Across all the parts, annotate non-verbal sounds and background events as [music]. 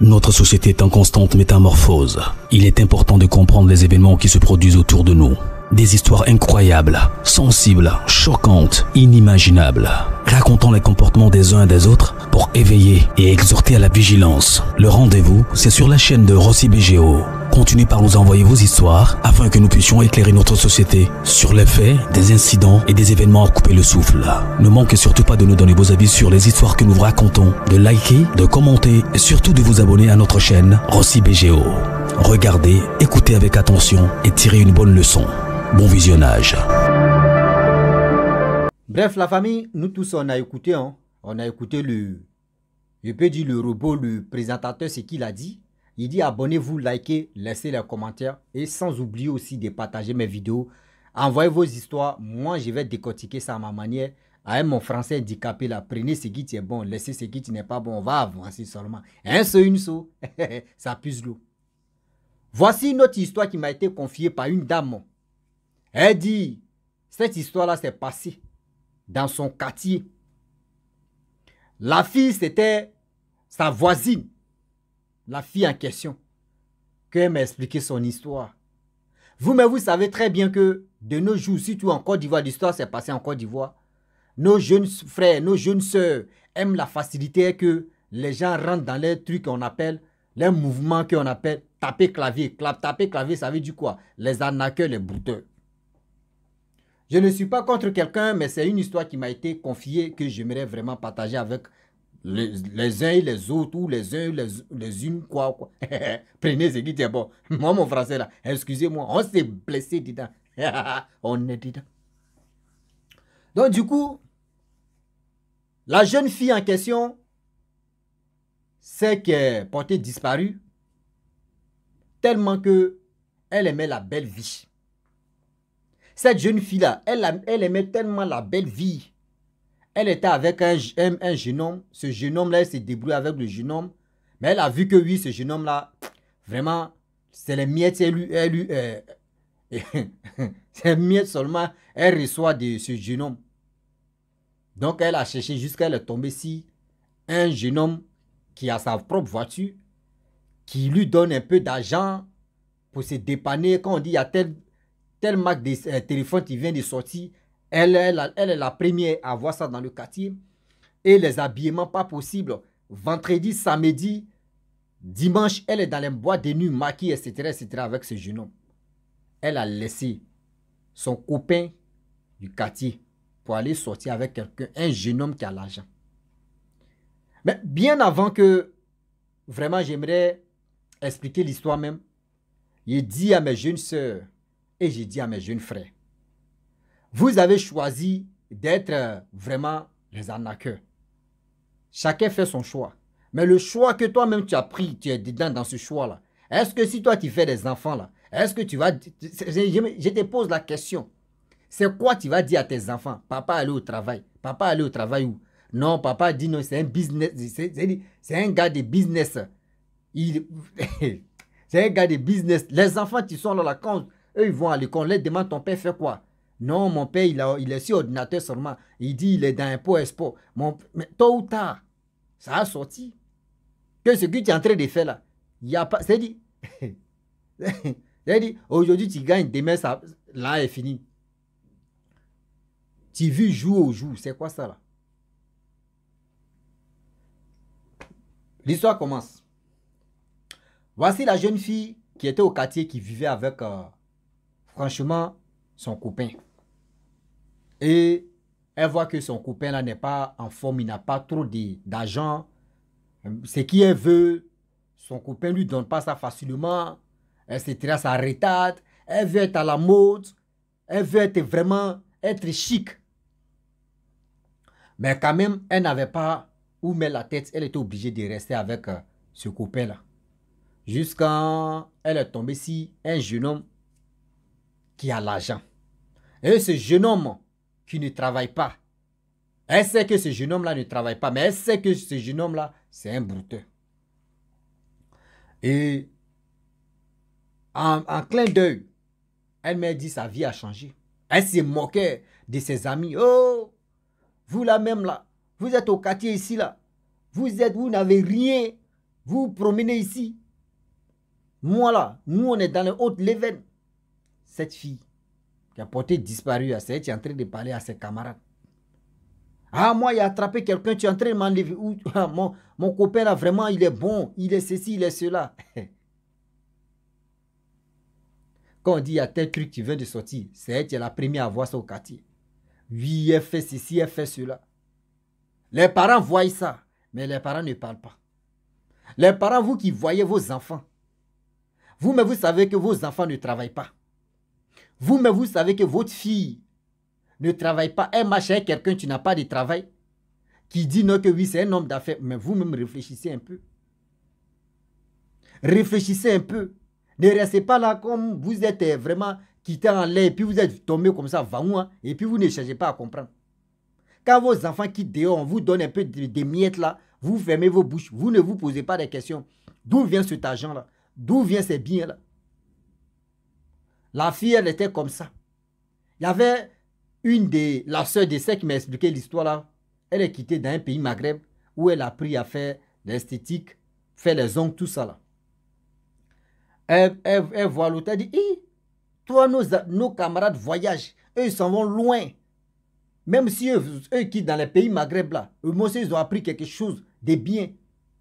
Notre société est en constante métamorphose. Il est important de comprendre les événements qui se produisent autour de nous. Des histoires incroyables, sensibles, choquantes, inimaginables, racontant les comportements des uns et des autres pour éveiller et exhorter à la vigilance. Le rendez-vous, c'est sur la chaîne de Rossi BGO. Continuez par nous envoyer vos histoires afin que nous puissions éclairer notre société sur les faits, des incidents et des événements à couper le souffle. Ne manquez surtout pas de nous donner vos avis sur les histoires que nous racontons, de liker, de commenter et surtout de vous abonner à notre chaîne Rossi BGO. Regardez, écoutez avec attention et tirez une bonne leçon. Bon visionnage. Bref, la famille, nous tous, on a écouté, hein? on a écouté le, je peux dire le robot, le présentateur, ce qu'il a dit. Il dit abonnez-vous, likez, laissez les commentaires et sans oublier aussi de partager mes vidéos. Envoyez vos histoires. Moi, je vais décortiquer ça à ma manière. Avec mon français handicapé là, prenez ce qui est bon, laissez ce qui n'est pas bon. On va avancer seulement. Un seul, une seule. [laughs] ça puce l'eau. Voici une autre histoire qui m'a été confiée par une dame. Elle dit, cette histoire-là s'est passée dans son quartier. La fille, c'était sa voisine la fille en question, qu'elle m'a expliqué son histoire. Vous, mais vous savez très bien que de nos jours, surtout en Côte d'Ivoire, l'histoire s'est passée en Côte d'Ivoire. Nos jeunes frères, nos jeunes sœurs aiment la facilité que les gens rentrent dans les trucs qu'on appelle, les mouvements qu'on appelle taper clavier. Clap, taper clavier, ça veut dire quoi Les arnaqueurs, les brouteurs. Je ne suis pas contre quelqu'un, mais c'est une histoire qui m'a été confiée que j'aimerais vraiment partager avec les, uns et les autres, ou les uns les, les unes, quoi, quoi. Prenez ce qui est bon. [laughs] Moi, mon français, là, excusez-moi, on s'est blessé dedans. [laughs] on est dedans. Donc, du coup, la jeune fille en question, c'est qu'elle portée disparue, tellement que elle aimait la belle vie. Cette jeune fille-là, elle, elle aimait tellement la belle vie elle était avec un, un, Ce jeune là elle s'est débrouillée avec le jeune Mais elle a vu que oui, ce jeune homme-là, vraiment, c'est les miettes, C'est lui, euh, [laughs] c'est miettes seulement, elle reçoit de ce jeune homme. Donc elle a cherché jusqu'à elle est tombée si un jeune homme qui a sa propre voiture, qui lui donne un peu d'argent pour se dépanner. Quand on dit il y a tel, marque de euh, téléphone qui vient de sortir, elle, est la première à voir ça dans le quartier. Et les habillements, pas possible. Vendredi, samedi, dimanche, elle est dans les bois des nus maquillée, etc., etc., avec ce jeune homme. Elle a laissé son copain du quartier pour aller sortir avec quelqu'un, un jeune homme qui a l'argent. Mais bien avant que vraiment j'aimerais expliquer l'histoire même, j'ai dit à mes jeunes soeurs et j'ai dit à mes jeunes frères, vous avez choisi d'être euh, vraiment les arnaqueurs. Chacun fait son choix. Mais le choix que toi-même tu as pris, tu es dedans dans ce choix-là. Est-ce que si toi tu fais des enfants là, est-ce que tu vas... Je te pose la question. C'est quoi tu vas dire à tes enfants Papa aller au travail. Papa aller au travail où Non, papa dit non, c'est un business. C'est un gars de business. [laughs] c'est un gars de business. Les enfants qui sont dans la con, eux ils vont à l'école, Ils leur ton père fait quoi non, mon père, il, est sur ordinateur seulement. Il dit, il est dans un pot espoir Mais tôt ou tard, ça a sorti. Que ce que tu es en train de faire là, il n'y a pas. C'est dit. [laughs] cest dit, aujourd'hui tu gagnes, demain ça, là est fini. Tu vis jour au jour. C'est quoi ça là? L'histoire commence. Voici la jeune fille qui était au quartier qui vivait avec, euh, franchement, son copain. Et elle voit que son copain là n'est pas en forme, il n'a pas trop d'argent. Ce qu'elle veut, son copain lui donne pas ça facilement. Elle se tire à sa retarde. Elle veut être à la mode. Elle veut être vraiment être chic. Mais quand même, elle n'avait pas où mettre la tête. Elle était obligée de rester avec euh, ce copain-là. Jusqu'à elle est tombée sur un jeune homme qui a l'argent. Et ce jeune homme qui ne travaille pas, elle sait que ce jeune homme-là ne travaille pas, mais elle sait que ce jeune homme-là, c'est un brouteur. Et en, clin d'œil, elle m'a dit sa vie a changé. Elle s'est moquée de ses amis. Oh, vous là même là, vous êtes au quartier ici là. Vous êtes, vous n'avez rien. Vous promenez ici. Moi là, nous on est dans les hautes Leven. Cette fille, qui a porté disparu à ça, tu es en train de parler à ses camarades. Ah, moi, il a attrapé quelqu'un, tu es en train de m'enlever. [laughs] Ah, mon, mon copain là, vraiment, il est bon, il est ceci, il est cela. [laughs] Quand on dit il y a tel truc qui vient de sortir, c'est la première à voir ça au quartier. Oui, elle fait ceci, elle fait cela. Les parents voient ça, mais les parents ne parlent pas. Les parents, vous qui voyez vos enfants, vous, mais vous savez que vos enfants ne travaillent pas. Vous-même, vous savez que votre fille ne travaille pas. Elle machin, avec quelqu'un, tu n'as pas de travail. Qui dit non que oui, c'est un homme d'affaires. Mais vous-même, réfléchissez un peu. Réfléchissez un peu. Ne restez pas là comme vous êtes euh, vraiment quitté en l'air, et puis vous êtes tombé comme ça, va hein, et puis vous ne cherchez pas à comprendre. Quand vos enfants quittent dehors, on vous donne un peu des miettes là, vous fermez vos bouches, vous ne vous posez pas des questions. D'où vient cet argent là D'où vient ces biens là la fille, elle était comme ça. Il y avait une des, la sœur de celle qui m'a expliqué l'histoire là. Elle est quittée d'un pays maghreb où elle a appris à faire l'esthétique, faire les ongles, tout ça là. Elle, voit l'autre, elle dit, Hé, toi, nos, camarades voyagent, eux, ils s'en vont loin. Même si eux, eux, qui dans les pays maghreb là, eux, ils ont appris quelque chose de bien,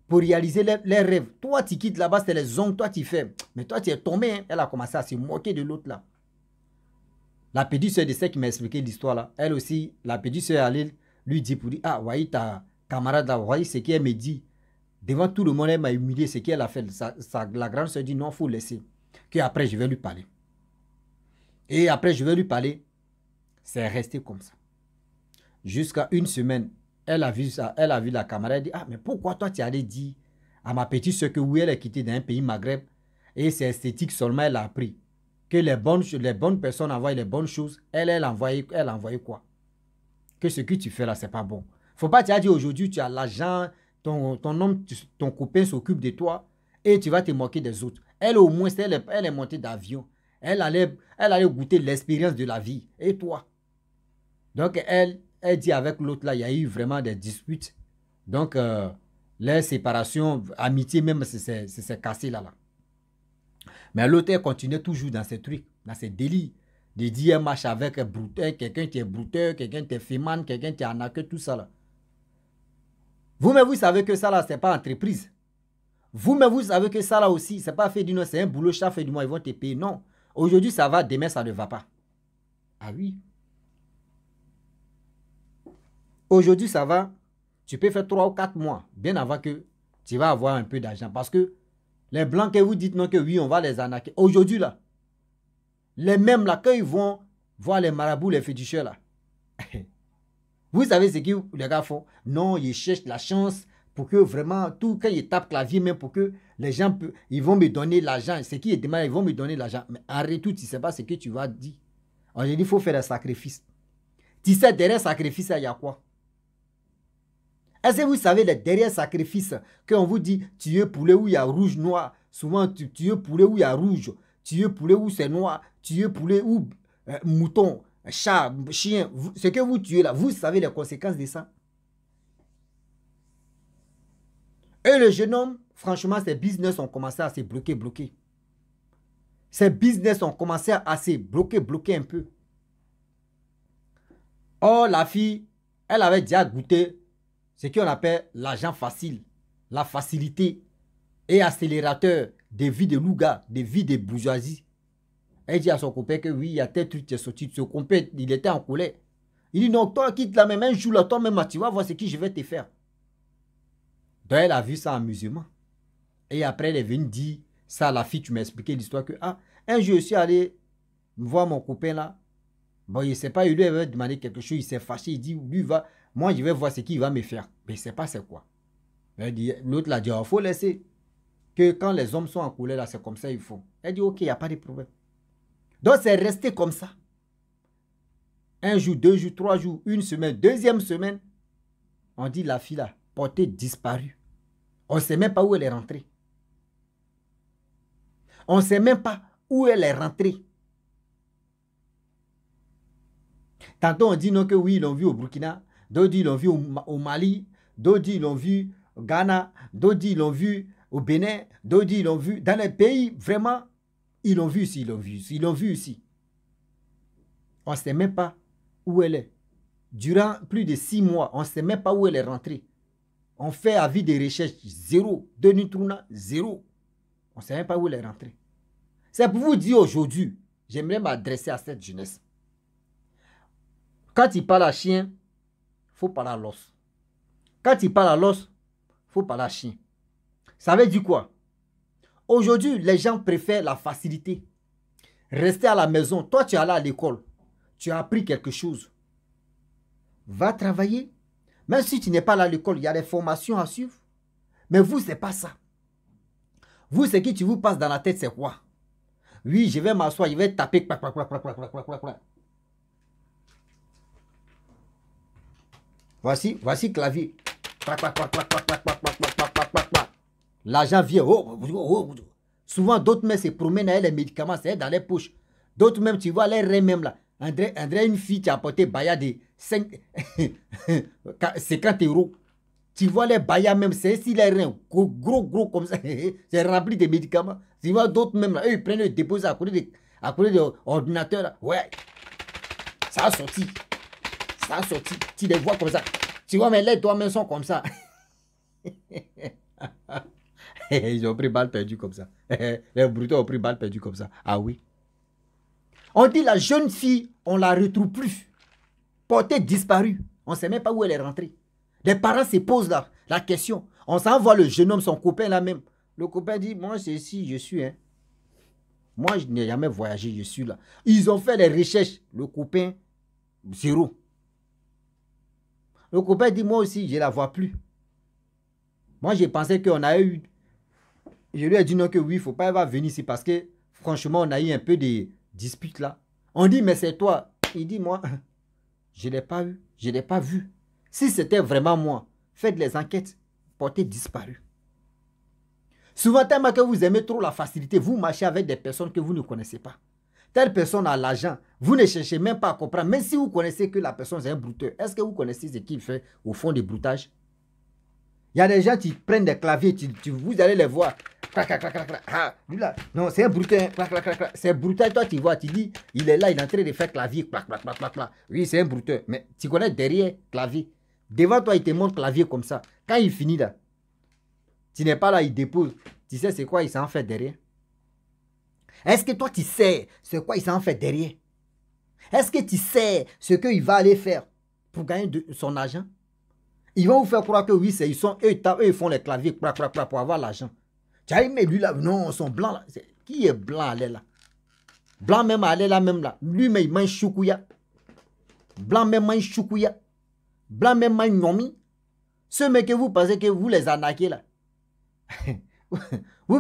pour réaliser leurs, rêves. Toi, tu quittes là-bas, c'est les ongles, toi, tu fais. Mais toi, tu es tombé. Hein. Elle a commencé à se moquer de l'autre là. La petite soeur de celle qui m'a expliqué l'histoire là, elle aussi, la petite soeur lui dit pour dire Ah, voyez ta camarade là, voyez ce qu'elle me dit. Devant tout le monde, elle m'a humilié, ce qu'elle a fait. la grande soeur dit Non, faut laisser. Que après, je vais lui parler. Et après, je vais lui parler. C'est resté comme ça. Jusqu'à une semaine, elle a vu ça, elle a vu la camarade, elle dit Ah, mais pourquoi toi tu allais dire à ma petite ce que oui, elle est quittée d'un pays maghreb et c'est esthétique seulement, elle a appris. Que les bonnes, les bonnes personnes envoient les bonnes choses, elle, elle envoyait, elle quoi Que ce que tu fais là, c'est pas bon. Faut pas as dit, aujourd'hui, tu as l'argent, ton, ton homme, ton copain s'occupe de toi et tu vas te moquer des autres. Elle, au moins, elle est, elle montée d'avion. Elle allait, elle allait goûter l'expérience de la vie. Et toi Donc, elle, elle dit avec l'autre là, il y a eu vraiment des disputes. Donc, euh, les séparations, amitié même, c'est cassé là, là. Mais l'autre, elle continuait toujours dans ces trucs, dans ces délits, De dire, elle marche avec un brouteur, quelqu'un qui est brouteur, quelqu'un qui est fémane, quelqu'un qui est que tout ça là. Vous-même, vous savez que ça là, n'est pas entreprise. Vous-même, vous savez que ça là aussi, n'est pas fait du nom, c'est un boulot, chaque fait du mois, ils vont te payer. Non. Aujourd'hui, ça va, demain, ça ne va pas. Ah oui, Aujourd'hui, ça va. Tu peux faire trois ou quatre mois, bien avant que tu vas avoir un peu d'argent. Parce que les blancs que vous dites non que oui, on va les arnaquer. Aujourd'hui, là, les mêmes là, quand ils vont voir les marabouts, les féticheurs là, [laughs] vous savez ce que les gars font Non, ils cherchent la chance pour que vraiment, tout, quand ils tapent clavier, mais pour que les gens, ils vont me donner l'argent. Ce qui est demain ils vont me donner l'argent. Mais arrête tout, tu ne sais pas ce que tu vas dire. aujourd'hui il faut faire un sacrifice Tu sais, derrière sacrifice, il y a quoi est-ce que vous savez les derniers sacrifices qu'on vous dit tu poulet où il y a rouge, noir Souvent, tu, poulet où il y a rouge, tu es poulet où c'est noir, tu es poulet où euh, mouton, chat, chien. ce que vous tuez là, vous savez les conséquences de ça. Et le jeune homme, franchement, ses business ont commencé à se bloquer, bloquer. Ses business ont commencé à se bloquer, bloquer un peu. oh la fille, elle avait déjà goûté ce qu'on appelle l'agent facile, la facilité et accélérateur des vies de louga, des vies de bourgeoisie. Elle dit à son copain que oui, il y a tel truc qui est sorti. Son copain, il était en colère. Il dit non, toi quitte la même, un jour, là, toi même, tu vois, voir ce que je vais te faire. Donc elle a vu ça amusement. Et après, elle est venue dire ça à la fille, tu m'as expliqué l'histoire que, ah, un jour, je suis allé voir mon copain là. Bon, il ne sait pas, il lui avait demandé quelque chose, il s'est fâché, il dit, lui va, moi, je vais voir ce qu'il va me faire. Mais je ne sais pas c'est quoi. L'autre l'a dit, il oh, faut laisser. Que quand les hommes sont en couleur, là, c'est comme ça, il faut. Elle dit, ok, il n'y a pas de problème. Donc, c'est resté comme ça. Un jour, deux jours, trois jours, une semaine, deuxième semaine, on dit la fille là, portée disparue. On ne sait même pas où elle est rentrée. On ne sait même pas où elle est rentrée. Tantôt on dit non que oui, ils l'ont vu au Burkina, D'autres, l'ont vu au, Mali. D'autres, l'ont vu au Ghana. D'autres, l'ont vu au Bénin. D'autres, l'ont vu dans les pays, vraiment, ils l'ont vu ici, ils l'ont vu ici, ils l'ont vu aussi... On ne sait même pas où elle est. Durant plus de six mois, on ne sait même pas où elle est rentrée. On fait vie des recherches... zéro. De Nutruna... zéro. On ne sait même pas où elle est rentrée. C'est pour vous dire aujourd'hui, j'aimerais m'adresser à cette jeunesse. Quand il parle à chien, faut parler à l'os. Quand il parle à l'os, faut parler à chien. Ça veut dire quoi Aujourd'hui, les gens préfèrent la facilité. Rester à la maison. Toi, tu es allé à l'école. Tu as appris quelque chose. Va travailler. Même si tu n'es pas allé à l'école, il y a des formations à suivre. Mais vous, c'est pas ça. Vous, ce qui tu vous passe dans la tête, c'est quoi Oui, je vais m'asseoir, je vais taper. Voici, voici clavier. L'argent vient. Souvent, d'autres mères se promènent avec les médicaments, c'est dans les poches. D'autres même, tu vois, les reins même là. André, une fille qui a apporté Baya de 5, 50 euros. Tu vois les Baya même, c'est ici les reins, gros, gros, comme ça. c'est rempli de médicaments. Tu vois d'autres même là, eux, ils prennent le déposent à côté de, à côté de l'ordinateur. Ouais. Ça a sorti ça sorti. Tu les vois comme ça. Tu vois, mais les doigts mains sont comme ça. [laughs] Ils ont pris balle perdue comme ça. [laughs] Les brutaux ont pris balle perdue comme ça. Ah oui. On dit la jeune fille, on la retrouve plus. Portée disparue. On ne sait même pas où elle est rentrée. Les parents se posent la, la question. On s'envoie le jeune homme, son copain là-même. Le copain dit, moi c'est ici, je suis. Hein. Moi, je n'ai jamais voyagé, je suis là. Ils ont fait les recherches. Le copain, zéro. Le copain dit, moi aussi, je ne la vois plus. Moi, j'ai pensé qu'on a eu... Je lui ai dit non que oui, il ne faut pas venir ici parce que franchement, on a eu un peu de disputes là. On dit, mais c'est toi. Il dit, moi, [laughs] je ne l'ai pas eu, je ne l'ai pas vu. Si c'était vraiment moi, faites les enquêtes, portez disparu. Souvent, tellement que vous aimez trop la facilité, vous marchez avec des personnes que vous ne connaissez pas telle personne a l'argent. Vous ne cherchez même pas à comprendre. Même si vous connaissez que la personne, c'est un brouteur, est-ce que vous connaissez ce qu'il fait au fond des broutage Il y a des gens qui prennent des claviers, vous allez les voir. Ah, non, c'est un brouteur. Hein. C'est un brouteur. Toi, tu vois, tu dis, il est là, il est en train de faire clavier. Oui, c'est un brouteur. Mais tu connais derrière clavier. Devant toi, il te montre clavier comme ça. Quand il finit là, tu n'es pas là, il dépose. Tu sais c'est quoi, il s'en fait derrière. Est-ce que toi, tu sais ce quoi il s'en fait derrière Est-ce que tu sais ce qu'il va aller faire pour gagner de, son argent Ils vont vous faire croire que oui, c'est ils sont eux, eux, ils font les claviers pour, avoir l'argent. Tu as mais lui là, non, ils sont là. qui est blanc, l'aise là Blanc même, allez là même là. Lui, mais il mange choukouya. Blanc même mange choukouya. Blanc même mange nomi. Ceux mais que vous pensez que vous les arnaquez là. [laughs] oui,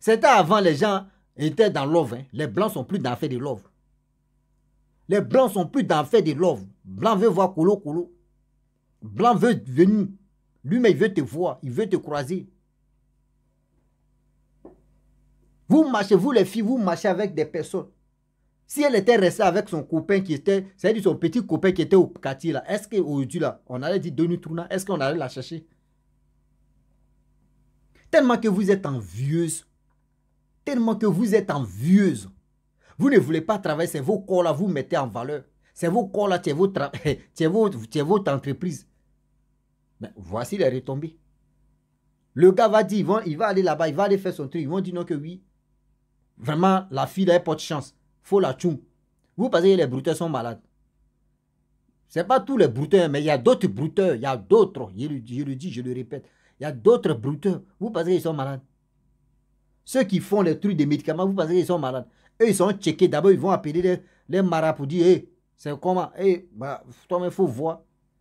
c'était avant les gens était dans l'ove. Hein. Les blancs sont plus dans l'affaire de l'ove. Les blancs sont plus dans l'affaire de l'ove. Blanc veut voir Colo Colo. Blanc veut venir. Lui, mais il veut te voir. Il veut te croiser. Vous marchez, vous les filles, vous marchez avec des personnes. Si elle était restée avec son copain qui était, c'est-à-dire son petit copain qui était au quartier là, est-ce qu'aujourd'hui là, on allait dire Denis Tourna, est-ce qu'on allait la chercher Tellement que vous êtes envieuse, Tellement que vous êtes envieuse. Vous ne voulez pas travailler, c'est vos corps-là, vous mettez en valeur. C'est vos corps-là, c'est votre, [laughs] votre, votre entreprise. Mais voici les retombées. Le gars va dire, il va, aller là-bas, il va aller faire son truc. Ils vont dire non que oui. Vraiment, la fille n'a pas de chance. faut la tchoum. Vous pensez que les brouteurs sont malades. Ce n'est pas tous les brouteurs, mais il y a d'autres brouteurs. Il y a d'autres. Je, je le dis, je le répète. Il y a d'autres brouteurs. Vous pensez qu'ils sont malades. Ceux qui font les trucs des médicaments, vous pensez qu'ils sont malades. Eux, ils sont checkés. D'abord, ils vont appeler les, les pour dire, hé c'est comment hé bah, toi, mais faut voir.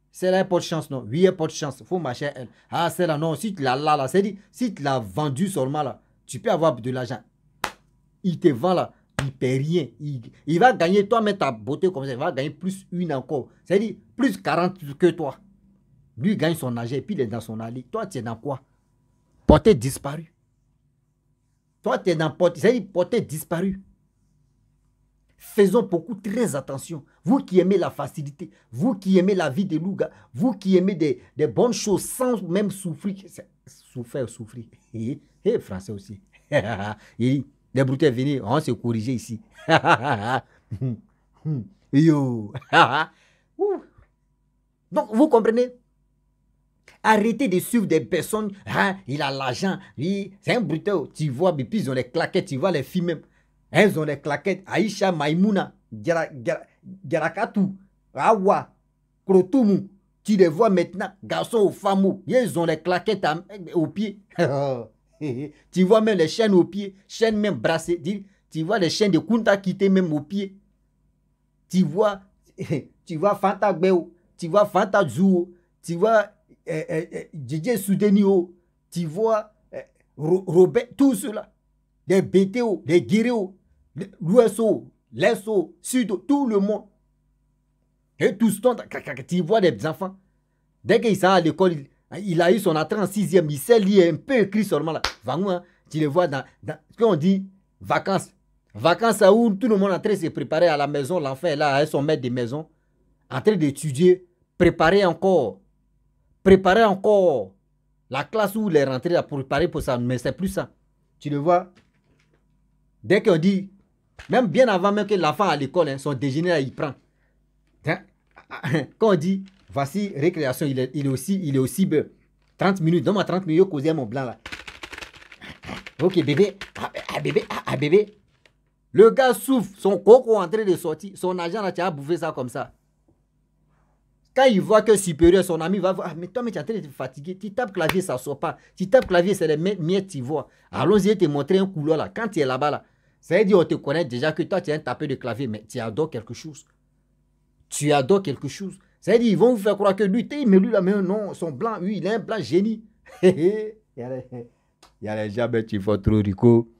Celle-là, pas de chance, non. Oui, elle pas de chance. faut marcher Ah, celle-là, non. Si tu l'as là, là, c'est dit, si tu l'as vendue seulement là, tu peux avoir de l'argent. Il te vend là, il paie rien. Il, va gagner, toi, mais ta beauté comme ça, il va gagner plus une encore. C'est-à-dire, plus 40 que toi. Lui il gagne son âge et puis il est dans son allée. Toi, tu es dans quoi Portée disparu toi, tu es dans c'est-à-dire disparu. Faisons beaucoup très attention. Vous qui aimez la facilité, vous qui aimez la vie de Louga, vous qui aimez des, bonnes choses sans même souffrir. Souffrir, souffrir. Et, français aussi. [laughs] les brutes venir, on se corrige ici. [laughs] [laughs] Donc, vous comprenez Arrêtez de suivre des personnes. Hein, il a l'argent. oui c'est un brutal. Tu vois, puis ils ont les claquettes. Tu vois les filles même. Elles hein, ont les claquettes. Aïcha, Maïmouna, Garakatou, Awa, Krotumu. Tu les vois maintenant, garçons ou femmes. Ils ont les claquettes aux pieds. [laughs] tu vois même les chaînes aux pieds. Chaînes même brassées. Tu vois les chaînes de Kunta étaient même aux pieds. Tu vois, [laughs] tu vois Fanta Tu vois Fanta Tu vois eh, eh, eh, oh. tu vois Robert, tout cela, des BTO, des Guéréo, l'USO, oh, l'ESO, oh, Sud, tout le monde. Et tout ce temps, tu vois des enfants. Dès qu'ils sont à l'école, hein, il a eu son entrée en sixième, il sait lire un peu écrit seulement là. Hein. tu les vois dans, dans ce qu'on dit, vacances. Vacances à où tout le monde est en train de se préparer à la maison, l'enfant est là, à hein, son maître de maison, en train d'étudier, préparer encore préparer encore la classe où il est rentré à préparer pour ça, mais c'est plus ça. Tu le vois, dès qu'on dit, même bien avant même que l'enfant à l'école, hein, son déjeuner, il prend. Hein? [laughs] Quand on dit, voici récréation, il est, aussi, il est aussi 30 minutes, donne-moi 30 minutes, causer mon blanc là. Ok, bébé, ah, ah, ah bébé, ah, bébé. Le gars souffre, son coco en train de sortir, son agent là, tu as bouffé ça comme ça. Quand il voit que supérieur, son ami va voir, ah, mais toi, mais tu es en train de te fatiguer, tu tapes clavier, ça ne sort pas. Tu tapes clavier, c'est les miettes, tu vois. Allons-y te montrer un couloir là. Quand tu es là-bas, là, ça veut dire on te connaît déjà que toi, tu es un tapé de clavier, mais tu adores quelque chose. Tu adores quelque chose. Ça veut dire ils vont vous faire croire que lui, tu mais lui la main non, son blanc, lui, il est un blanc génie. [laughs] il, y a les, tu vas trop rico.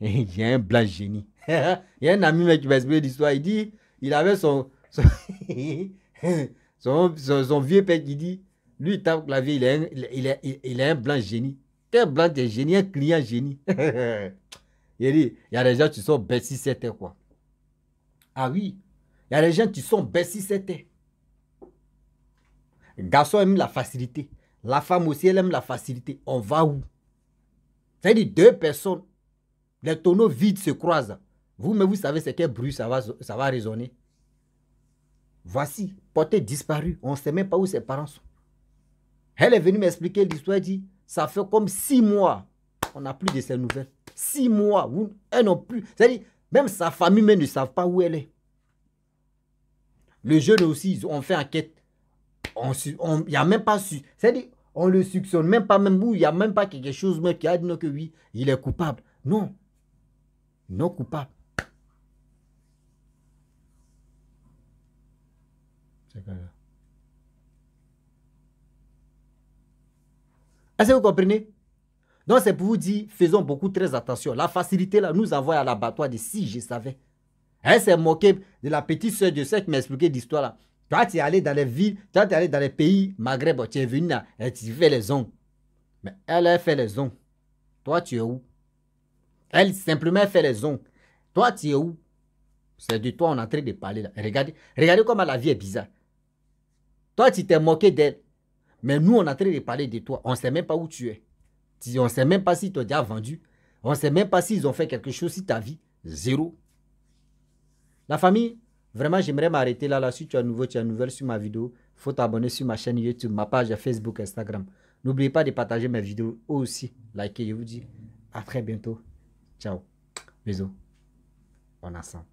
Il y a [laughs] un blanc génie. [laughs] il y a un ami mais, qui m'a expliqué l'histoire, il dit, il avait son son, vieux père qui dit, lui, il tape il a un, il il un blanc génie. Quel blanc génie, un client génie. [laughs] il dit, il y a des gens qui sont bêtis c'était quoi. Ah oui, il y a des gens qui sont bêtis c'était. Garçon aime la facilité. La femme aussi, elle aime la facilité. On va où C'est-à-dire deux personnes, les tonneaux vides se croisent. Vous, mais vous savez c'est quel bruit ça va, ça va résonner voici, portée disparue. On ne sait même pas où ses parents sont. Elle est venue m'expliquer l'histoire, dit, ça fait comme six mois. On n'a plus de ses nouvelles. Six mois, où elles n'ont plus. C'est-à-dire, même sa famille ne savent pas où elle est. Le jeune aussi, on fait enquête. On n'y a même pas su. C'est-à-dire, on le soupçonne même pas, même où il n'y a même pas quelque chose qui a dit que oui, il est coupable. Non. Non coupable. Est-ce que vous comprenez Donc c'est pour vous dire, faisons beaucoup très attention. La facilité, là, nous envoie à l'abattoir de si je savais. Elle s'est moquée de la petite soeur de celle qui expliqué l'histoire là. Toi, tu es allé dans les villes, toi, tu es allé dans les pays maghreb, tu es venu là, et tu fais les ongles. Mais elle a fait les ongles. Toi, tu es où Elle simplement fait les ongles. Toi, tu es où C'est de toi on est en train de parler là. Regardez, regardez comment la vie est bizarre. Toi, tu t'es moqué d'elle. Mais nous, on a train de parler de toi. On ne sait même pas où tu es. On ne sait même pas si tu as déjà vendu. On ne sait même pas s'ils ont fait quelque chose, si ta vie, zéro. La famille, vraiment, j'aimerais m'arrêter là. là. Si tu as nouveau, tu nouvelle sur ma vidéo, faut t'abonner sur ma chaîne YouTube, ma page Facebook, Instagram. N'oubliez pas de partager mes vidéos aussi. Likez, je vous dis à très bientôt. Ciao. Bisous. On ensemble.